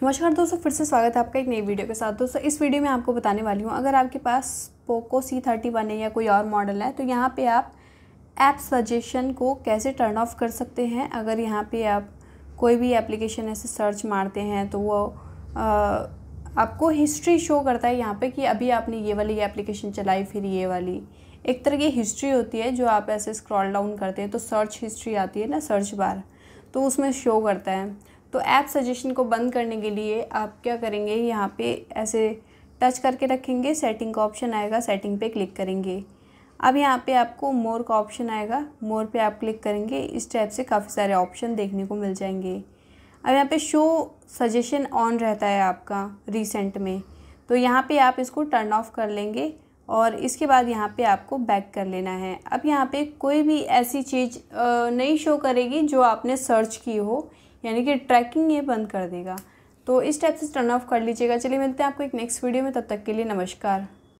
तो नमस्कार दोस्तों फिर से स्वागत है आपका एक नई वीडियो के साथ दोस्तों इस वीडियो में आपको बताने वाली हूँ अगर आपके पास पोको सी थर्टी वन है या कोई और मॉडल है तो यहाँ पे आप ऐप सजेशन को कैसे टर्न ऑफ कर सकते हैं अगर यहाँ पे आप कोई भी एप्लीकेशन ऐसे सर्च मारते हैं तो वो आ, आपको हिस्ट्री शो करता है यहाँ पर कि अभी आपने ये वाली एप्लीकेशन चलाई फिर ये वाली एक तरह की हिस्ट्री होती है जो आप ऐसे स्क्रॉल डाउन करते हैं तो सर्च हिस्ट्री आती है ना सर्च बार तो उसमें शो करता है तो ऐप सजेशन को बंद करने के लिए आप क्या करेंगे यहाँ पे ऐसे टच करके रखेंगे सेटिंग का ऑप्शन आएगा सेटिंग पे क्लिक करेंगे अब यहाँ पे आपको मोर का ऑप्शन आएगा मोर पे आप क्लिक करेंगे इस टाइप से काफ़ी सारे ऑप्शन देखने को मिल जाएंगे अब यहाँ पे शो सजेशन ऑन रहता है आपका रिसेंट में तो यहाँ पे आप इसको टर्न ऑफ कर लेंगे और इसके बाद यहाँ पे आपको बैक कर लेना है अब यहाँ पे कोई भी ऐसी चीज़ नहीं शो करेगी जो आपने सर्च की हो यानी कि ट्रैकिंग ये बंद कर देगा तो इस टाइप से टर्न ऑफ कर लीजिएगा चलिए मिलते हैं आपको एक नेक्स्ट वीडियो में तब तक के लिए नमस्कार